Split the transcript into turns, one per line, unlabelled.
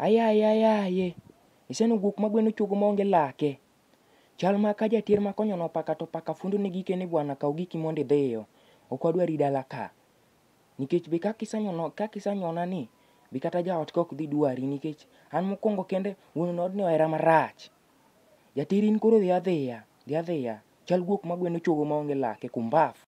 ayaye ayaye eh. iseno guok ma gweno chogo maonge lake chal ma ka jatier ma konyo nopaka to paka fundo ni gike ni bwana kaw giki mondo idhiyo ok wadwa dala ka nikech be kaka isanyona ni be kata jaot kok dhi dwari nikech an mokwongo kende wuon odni ohera marach jatiri in koro dhi adhiya dhi adhiya chal guok ma gweno chogo maonge lake kumbaf